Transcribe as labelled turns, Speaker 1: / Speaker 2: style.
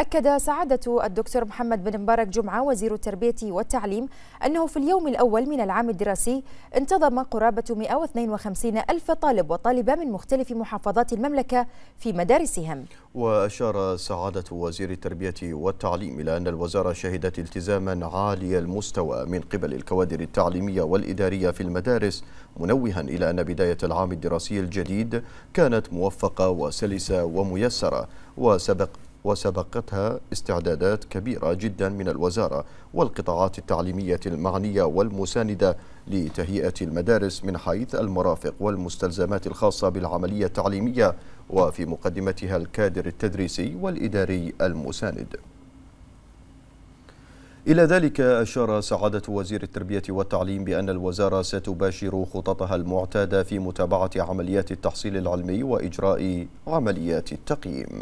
Speaker 1: أكد سعادة الدكتور محمد بن مبارك جمعة وزير التربية والتعليم أنه في اليوم الأول من العام الدراسي انتظم قرابة 152 ألف طالب وطالبة من مختلف محافظات المملكة في مدارسهم
Speaker 2: وأشار سعادة وزير التربية والتعليم إلى أن الوزارة شهدت التزاما عالي المستوى من قبل الكوادر التعليمية والإدارية في المدارس منوها إلى أن بداية العام الدراسي الجديد كانت موفقة وسلسة وميسرة وسبق وسبقتها استعدادات كبيرة جدا من الوزارة والقطاعات التعليمية المعنية والمساندة لتهيئة المدارس من حيث المرافق والمستلزمات الخاصة بالعملية التعليمية وفي مقدمتها الكادر التدريسي والإداري المساند إلى ذلك أشار سعادة وزير التربية والتعليم بأن الوزارة ستباشر خططها المعتادة في متابعة عمليات التحصيل العلمي وإجراء عمليات التقييم